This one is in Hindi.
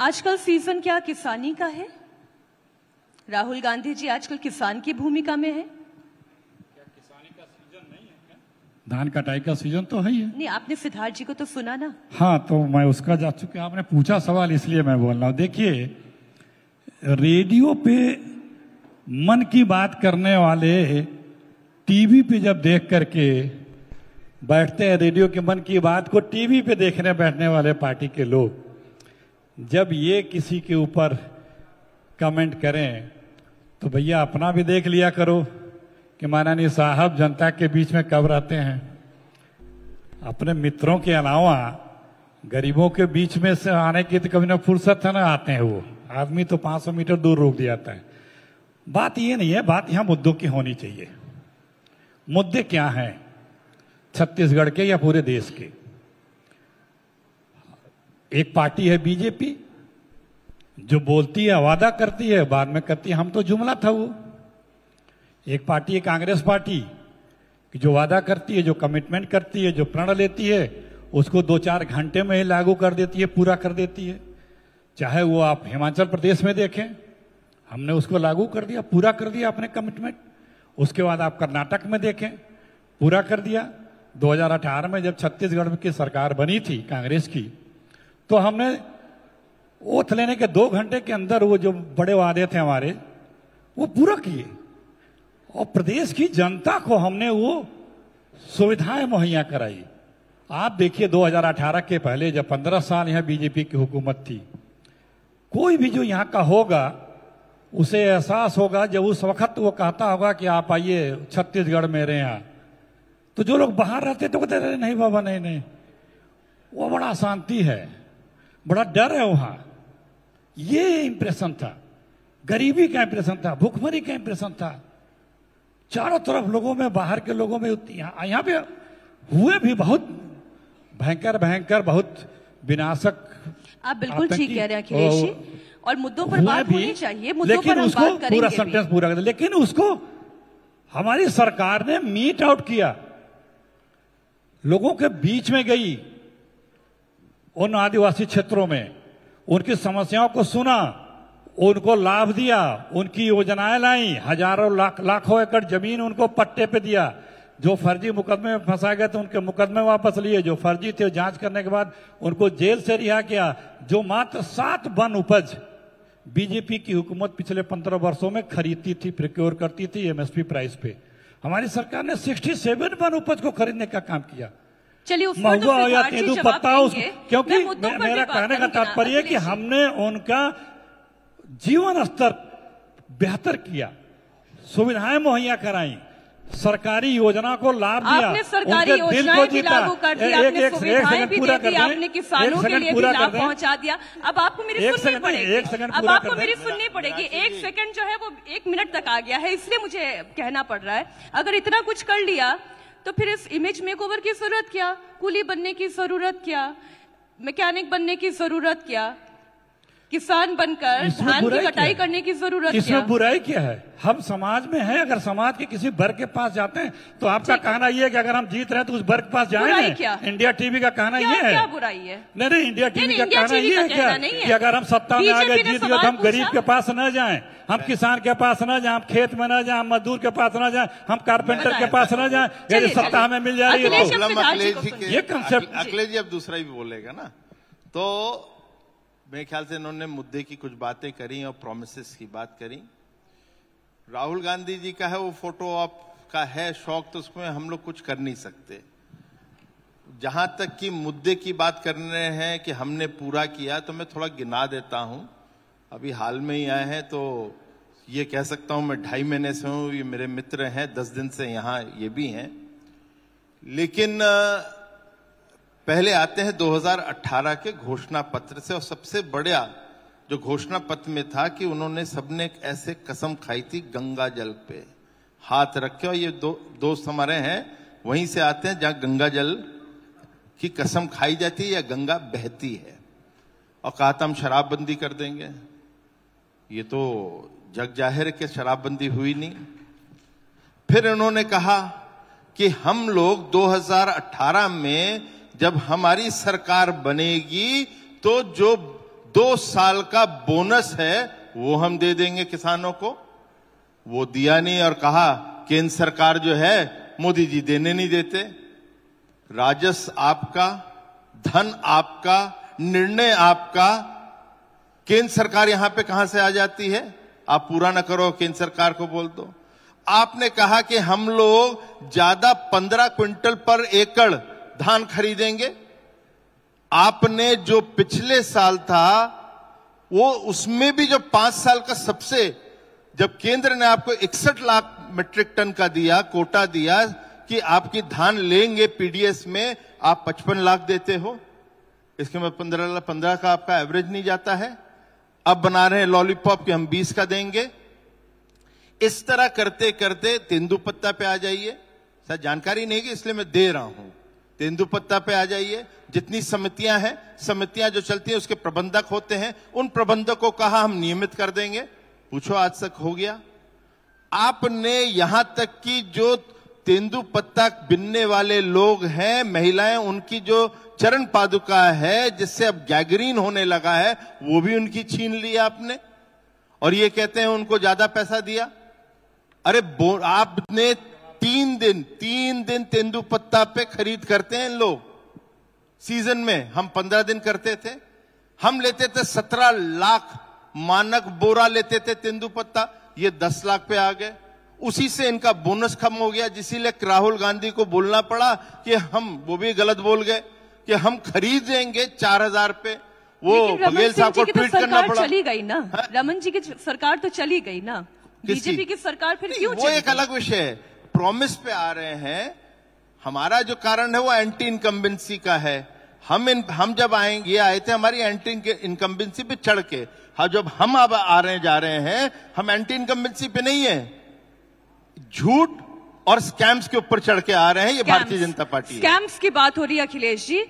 आजकल सीजन क्या किसानी का है राहुल गांधी जी आजकल किसान की भूमिका में है किसानी का सीजन नहीं है धान कटाई का सीजन तो है ही है नहीं आपने सिद्धार्थ जी को तो सुना ना हाँ तो मैं उसका जा चुके आपने पूछा सवाल इसलिए मैं बोल रहा हूँ देखिए रेडियो पे मन की बात करने वाले टीवी पे जब देख करके बैठते हैं रेडियो के मन की बात को टीवी पे देखने बैठने वाले पार्टी के लोग जब ये किसी के ऊपर कमेंट करें तो भैया अपना भी देख लिया करो कि माननीय साहब जनता के बीच में कब रहते हैं अपने मित्रों के अलावा गरीबों के बीच में से आने की तो कभी ना फुर्सत है ना आते हैं वो आदमी तो 500 मीटर दूर रोक दिया जाता है बात ये नहीं है बात यहाँ मुद्दों की होनी चाहिए मुद्दे क्या हैं छत्तीसगढ़ के या पूरे देश के एक पार्टी है बीजेपी जो बोलती है वादा करती है बाद में करती है हम तो जुमला था वो एक पार्टी है कांग्रेस पार्टी कि जो वादा करती है जो कमिटमेंट करती है जो प्रण लेती है उसको दो चार घंटे में ही लागू कर देती है पूरा कर देती है चाहे वो आप हिमाचल प्रदेश में देखें हमने उसको लागू कर दिया पूरा कर दिया अपने कमिटमेंट उसके बाद आप कर्नाटक में देखें पूरा कर दिया 2018 में जब छत्तीसगढ़ की सरकार बनी थी कांग्रेस की तो हमने ओथ लेने के दो घंटे के अंदर वो जो बड़े वादे थे हमारे वो पूरा किए और प्रदेश की जनता को हमने वो सुविधाएं मुहैया कराई आप देखिए 2018 के पहले जब 15 साल यहां बीजेपी की हुकूमत थी कोई भी जो यहाँ का होगा उसे एहसास होगा जब उस वक्त वो कहता होगा कि आप आइए छत्तीसगढ़ में रहे यहां तो जो लोग बाहर रहते तो कहते नहीं बाबा नहीं नहीं वो बड़ा शांति है बड़ा डर है वहां ये इंप्रेशन था गरीबी का इंप्रेशन था भूखमरी का इंप्रेशन था चारों तरफ लोगों में बाहर के लोगों में यहां यहां पे हुए भी बहुत भयंकर भयंकर बहुत विनाशक आप बिल्कुल ठीक कह रहे हैं अखिलेश जी और मुद्दों पर बात होनी चाहिए मुद्दों लेकिन पर उसको बात पूरा सेंटेंस पूरा कर लेकिन उसको हमारी सरकार ने मीट आउट किया लोगों के बीच में गई उन आदिवासी क्षेत्रों में उनकी समस्याओं को सुना उनको लाभ दिया उनकी योजनाएं लाई हजारों लाख लाखों एकड़ जमीन उनको पट्टे पे दिया जो फर्जी मुकदमे में फंसा गए थे उनके मुकदमे वापस लिए जो फर्जी थे जांच करने के बाद उनको जेल से रिहा किया जो मात्र सात वन उपज बीजेपी की हुकूमत पिछले पंद्रह वर्षों में खरीदती थी प्रिक्योर करती थी एमएसपी प्राइस पे हमारी सरकार ने सिक्सटी सेवन वन उपज को खरीदने का काम किया चलिए महुआ या क्योंकि मेरा कहने का तात्पर्य है कि हमने उनका जीवन स्तर बेहतर किया सुविधाएं मुहैया कराई सरकारी योजना को लाभ दिया आपने सरकारी लागू कर दी आपने सुविधाएं भी दे दी आपने किसानों के लिए भी लाभ पहुंचा दिया अब आपको मेरी सुननी पड़ेगी अब आपको मेरी सुननी पड़ेगी एक सेकंड जो है वो एक मिनट तक आ गया है इसलिए मुझे कहना पड़ रहा है अगर इतना कुछ कर लिया तो फिर इस इमेज मेकओवर की ज़रूरत क्या कूली बनने की ज़रूरत क्या मैकेनिक बनने की ज़रूरत क्या किसान बनकर धान की कटाई करने की जरूरत इसमें बुराई क्या है हम समाज में हैं अगर समाज के किसी वर्ग के पास जाते हैं तो आपका कहना यह है कि अगर हम जीत रहे हैं तो उस वर्ग के पास जाए इंडिया टीवी का कहना यह है क्या बुराई है नहीं नहीं इंडिया टीवी का कहना यह है क्या कि अगर हम सत्ता में आ गए जीत गए तो हम गरीब के पास न जाए हम किसान के पास ना जाए हम खेत में ना जाए हम मजदूर के पास ना जाए हम कारपेंटर के पास ना जाए यदि सप्ताह में मिल जाए तो- ये कंसेप्ट अखिलेश जी अब दूसरा ही बोलेगा ना तो मेरे ख्याल से इन्होंने मुद्दे की कुछ बातें करी और प्रोमिस की बात करी राहुल गांधी जी का है वो फोटो आप का है शौक तो उसमें हम लोग कुछ कर नहीं सकते जहां तक कि मुद्दे की बात कर रहे हैं कि हमने पूरा किया तो मैं थोड़ा गिना देता हूं अभी हाल में ही आए हैं तो ये कह सकता हूं मैं ढाई महीने से हूं ये मेरे मित्र हैं दस दिन से यहां ये भी हैं लेकिन पहले आते हैं 2018 के घोषणा पत्र से और सबसे बड़ा जो घोषणा पत्र में था कि उन्होंने सबने ऐसे कसम खाई थी गंगा जल पे हाथ रखे और ये दो दोस्त हमारे हैं वहीं से आते हैं जहां गंगा जल की कसम खाई जाती है या गंगा बहती है और कहा था हम शराबबंदी कर देंगे ये तो जग जाहिर के शराबबंदी हुई नहीं फिर इन्होंने कहा कि हम लोग 2018 में जब हमारी सरकार बनेगी तो जो दो साल का बोनस है वो हम दे देंगे किसानों को वो दिया नहीं और कहा केंद्र सरकार जो है मोदी जी देने नहीं देते राजस्व आपका धन आपका निर्णय आपका केंद्र सरकार यहां पे कहां से आ जाती है आप पूरा ना करो केंद्र सरकार को बोल दो आपने कहा कि हम लोग ज्यादा पंद्रह क्विंटल पर एकड़ धान खरीदेंगे आपने जो पिछले साल था वो उसमें भी जो पांच साल का सबसे जब केंद्र ने आपको इकसठ लाख मेट्रिक टन का दिया कोटा दिया कि आपकी धान लेंगे पीडीएस में आप पचपन लाख देते हो इसके बाद पंद्रह पंद्रह का आपका एवरेज नहीं जाता है अब बना रहे हैं लॉलीपॉप के हम बीस का देंगे इस तरह करते करते तेंदु पत्ता पे आ जाइए सर जानकारी नहीं कि इसलिए मैं दे रहा हूं तेंदु पत्ता पे आ जाइए जितनी समितियां हैं समितियां जो चलती हैं उसके प्रबंधक होते हैं उन प्रबंधकों को कहा हम नियमित कर देंगे पूछो आज तक हो गया आपने यहां तक की जो तेंदुपत्ता बिनने वाले लोग हैं महिलाएं उनकी जो चरण पादुका है जिससे अब गैगरीन होने लगा है वो भी उनकी छीन लिया आपने और ये कहते हैं उनको ज्यादा पैसा दिया अरे आपने तीन दिन तीन दिन तेंदुपत्ता पे खरीद करते हैं लोग सीजन में हम पंद्रह दिन करते थे हम लेते थे सत्रह लाख मानक बोरा लेते थे तेंदुपत्ता ये दस लाख पे आ गए उसी से इनका बोनस खत्म हो गया जिसीलिए राहुल गांधी को बोलना पड़ा कि हम वो भी गलत बोल गए कि हम खरीद देंगे चार हजार पे वो बघेल साहब को तो ट्वीट करना पड़ा चली गई ना हाँ? रमन जी की सरकार तो चली गई ना बीजेपी की सरकार फिर क्यों वो एक अलग विषय है प्रॉमिस पे आ रहे हैं हमारा जो कारण है वो एंटी इनकम्बेंसी का है हम इन हम जब आएंगे आए थे हमारी एंटी इनकम्बेंसी पे चढ़ के हाँ जब हम अब आ रहे जा रहे हैं हम एंटी इनकम्बेंसी पे नहीं है झूठ और स्कैम्स के ऊपर चढ़ के आ रहे हैं ये भारतीय जनता पार्टी स्कैम्स की बात हो रही है अखिलेश जी